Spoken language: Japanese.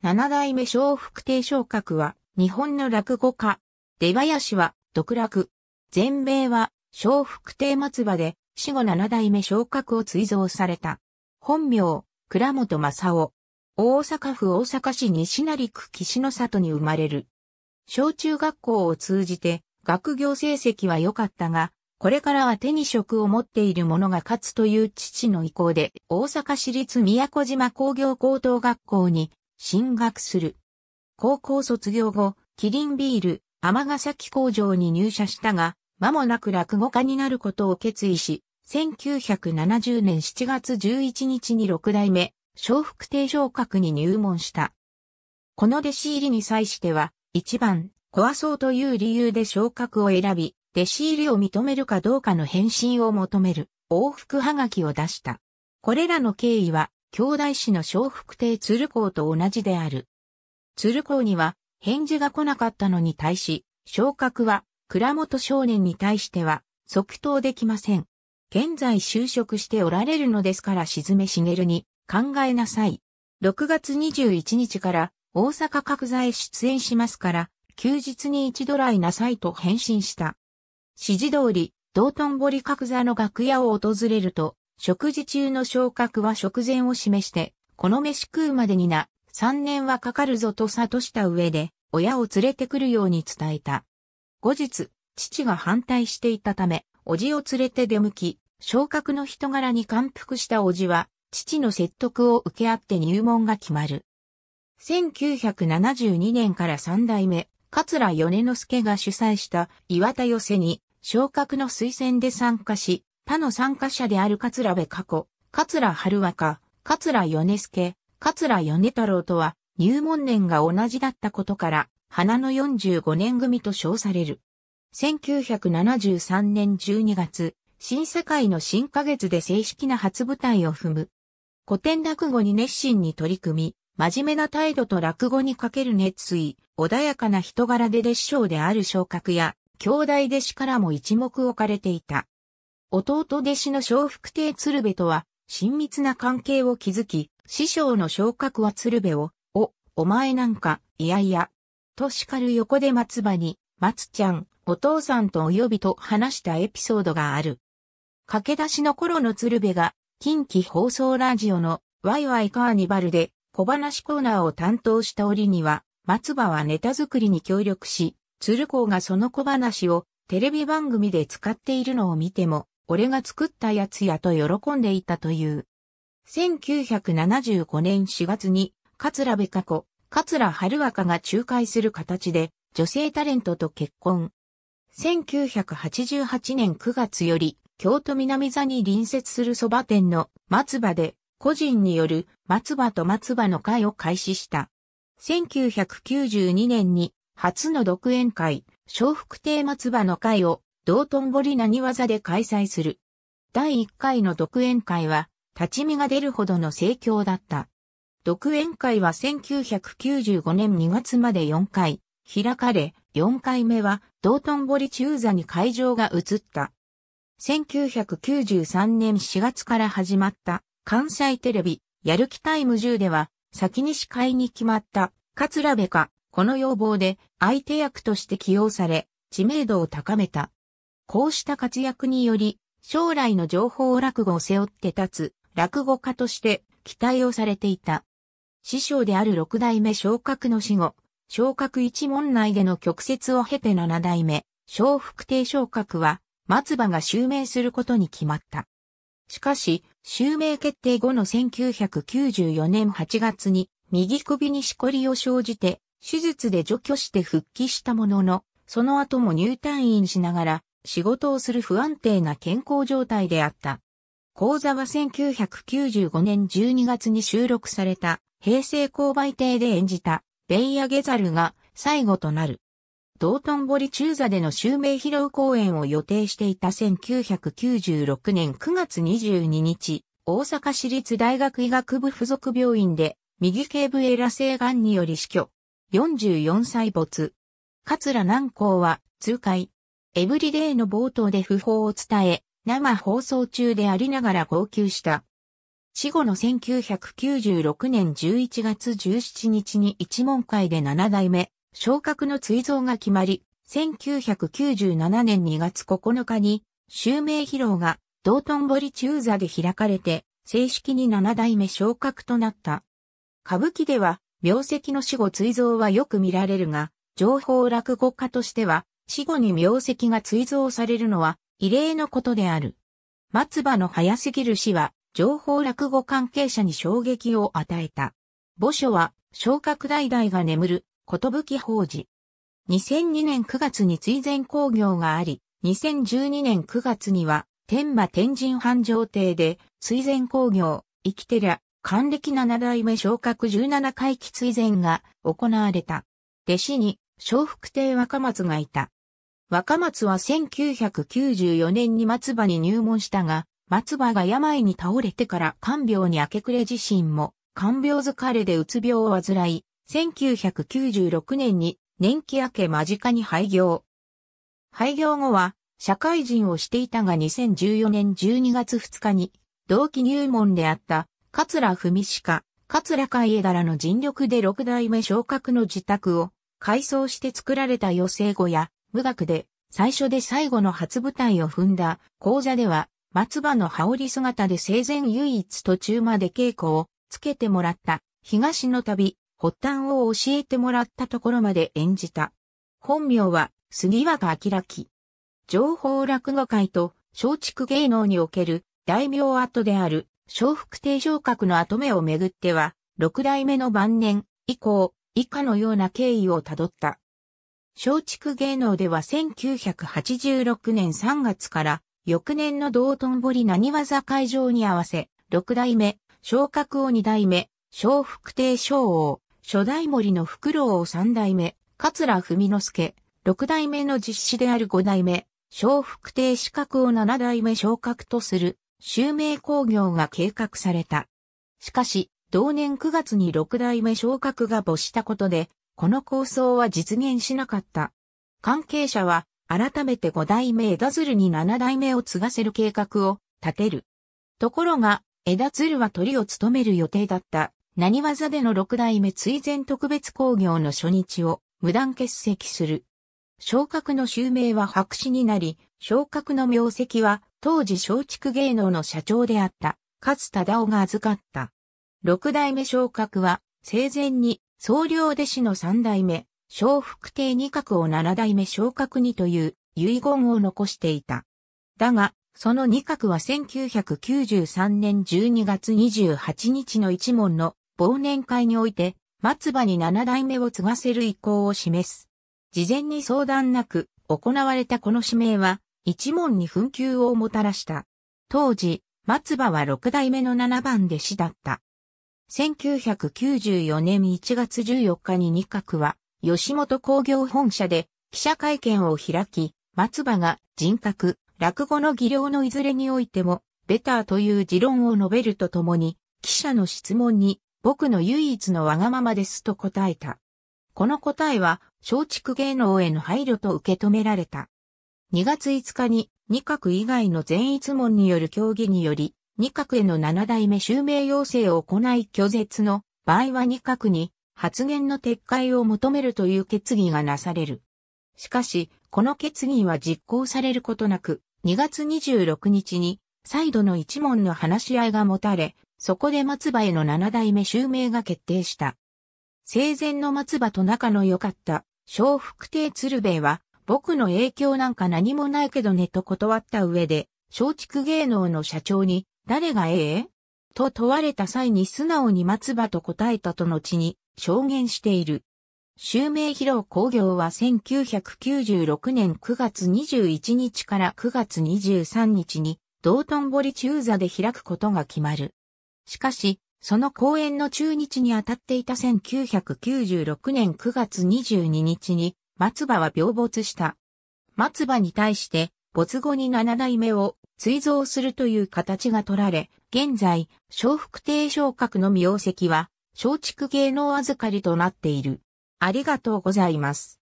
七代目小福亭昇格は、日本の落語家。出林は、独楽。全米は、小福亭松葉で、死後七代目昇格を追贈された。本名、倉本正夫。大阪府大阪市西成区岸の里に生まれる。小中学校を通じて、学業成績は良かったが、これからは手に職を持っている者が勝つという父の意向で、大阪市立宮古島工業高等学校に進学する。高校卒業後、キリンビール、ヶ崎工場に入社したが、間もなく落語家になることを決意し、1970年7月11日に六代目、小福亭昇格に入門した。この弟子入りに際しては、一番、壊そうという理由で昇格を選び、弟子入りを認めるかどうかの返信を求める、往復はがきを出した。これらの経緯は、兄弟子の小福亭鶴光と同じである。鶴光には返事が来なかったのに対し、昇格は倉本少年に対しては即答できません。現在就職しておられるのですから静めしげるに考えなさい。6月21日から大阪角座へ出演しますから、休日に一度来なさいと返信した。指示通り、道頓堀角座の楽屋を訪れると、食事中の昇格は食前を示して、この飯食うまでにな、3年はかかるぞと悟した上で、親を連れてくるように伝えた。後日、父が反対していたため、おじを連れて出向き、昇格の人柄に感服したおじは、父の説得を受け合って入門が決まる。1972年から三代目、桂米之助が主催した岩田寄せに、昇格の推薦で参加し、他の参加者である桂部加古、桂春若、桂米助、桂米太郎とは入門年が同じだったことから、花の45年組と称される。1973年12月、新世界の新花月で正式な初舞台を踏む。古典落語に熱心に取り組み、真面目な態度と落語にかける熱意、穏やかな人柄で弟子賞である昇格や、兄弟弟子からも一目置かれていた。弟弟子の小福亭鶴瓶とは、親密な関係を築き、師匠の昇格は鶴瓶を、お、お前なんか、いやいや、と叱る横で松葉に、松ちゃん、お父さんとお呼びと話したエピソードがある。駆け出しの頃の鶴瓶が、近畿放送ラジオの、ワイワイカーニバルで、小話コーナーを担当した折には、松葉はネタ作りに協力し、鶴子がその小話をテレビ番組で使っているのを見ても、俺が作ったやつやと喜んでいたという。1975年4月に、桂部加子、桂春若が仲介する形で、女性タレントと結婚。1988年9月より、京都南座に隣接する蕎麦店の松葉で、個人による松葉と松葉の会を開始した。1992年に、初の独演会、小福亭松葉の会を道頓堀何技で開催する。第1回の独演会は、立ち見が出るほどの盛況だった。独演会は1995年2月まで4回、開かれ、4回目は道頓堀中座に会場が移った。1993年4月から始まった関西テレビ、やる気タイム10では、先に司会に決まった桂部か、この要望で相手役として起用され、知名度を高めた。こうした活躍により、将来の情報落語を背負って立つ、落語家として期待をされていた。師匠である六代目昇格の死後、昇格一門内での曲折を経て七代目、昇福帝昇格は、松葉が襲名することに決まった。しかし、襲名決定後の1994年8月に、右首にしこりを生じて、手術で除去して復帰したものの、その後も入退院しながら、仕事をする不安定な健康状態であった。講座は1995年12月に収録された平成購買亭で演じたベイヤゲザルが最後となる。道頓堀中座での襲名披露公演を予定していた1996年9月22日、大阪市立大学医学部附属病院で右頸部エラ性癌により死去。44歳没。桂南光は、痛快、エブリデイの冒頭で訃報を伝え、生放送中でありながら号泣した。死後の1996年11月17日に一門会で7代目、昇格の追贈が決まり、1997年2月9日に、襲名披露が道頓堀中座で開かれて、正式に7代目昇格となった。歌舞伎では、病跡の死後追贈はよく見られるが、情報落語家としては、死後に名跡が追贈されるのは異例のことである。松葉の早すぎる死は、情報落語関係者に衝撃を与えた。墓所は、昇格代々が眠る、ことぶき法事。2002年9月に追善工業があり、2012年9月には、天馬天神繁盛亭で、追善工業、生きてりゃ、還暦七代目昇格17回帰追善が行われた。弟子に、昇福亭若松がいた。若松は1994年に松葉に入門したが、松葉が病に倒れてから看病に明け暮れ自身も、看病疲れでうつ病を患い、1996年に年季明け間近に廃業。廃業後は、社会人をしていたが2014年12月2日に、同期入門であった、桂文鹿、桂海江らの尽力で六代目昇格の自宅を、改装して作られた寄せ小屋、無学で最初で最後の初舞台を踏んだ講座では松葉の羽織姿で生前唯一途中まで稽古をつけてもらった東の旅、発端を教えてもらったところまで演じた。本名は杉若明情報落語会と松竹芸能における大名跡である小福亭昇格の跡目をめぐっては、六代目の晩年以降以下のような経緯をたどった。松竹芸能では1986年3月から翌年の道頓堀何技会場に合わせ、六代目、昇格を二代目、小福亭昇王、初代森の福郎を三代目、桂文之助、六代目の実施である五代目、小福亭資格を七代目昇格とする、襲名工業が計画された。しかし、同年9月に六代目昇格が没したことで、この構想は実現しなかった。関係者は、改めて五代目枝鶴に七代目を継がせる計画を立てる。ところが、枝鶴は鳥を務める予定だった、何技での六代目追善特別工業の初日を無断欠席する。昇格の襲名は白紙になり、昇格の名跡は当時松竹芸能の社長であった、勝忠夫が預かった。六代目昇格は生前に総領弟子の三代目、小福亭二角を七代目小角にという遺言を残していた。だが、その二角は1993年12月28日の一門の忘年会において、松葉に七代目を継がせる意向を示す。事前に相談なく行われたこの指名は、一門に紛糾をもたらした。当時、松葉は六代目の七番弟子だった。1994年1月14日に二角は、吉本工業本社で記者会見を開き、松葉が人格、落語の技量のいずれにおいても、ベターという持論を述べるとともに、記者の質問に、僕の唯一のわがままですと答えた。この答えは、松竹芸能への配慮と受け止められた。2月5日に、二角以外の全一門による協議により、二角への七代目襲名要請を行い拒絶の場合は二角に発言の撤回を求めるという決議がなされる。しかし、この決議は実行されることなく、2月26日に再度の一問の話し合いが持たれ、そこで松葉への七代目襲名が決定した。生前の松葉と仲の良かった、小福亭鶴瓶は、僕の影響なんか何もないけどねと断った上で、松竹芸能の社長に誰がええと問われた際に素直に松葉と答えたと後に証言している。襲名披露工業は1996年9月21日から9月23日に道頓堀中座で開くことが決まる。しかし、その公演の中日に当たっていた1996年9月22日に松葉は病没した。松葉に対して没後に7代目を追贈するという形が取られ、現在、小福亭昇格の名跡は、松竹芸能預かりとなっている。ありがとうございます。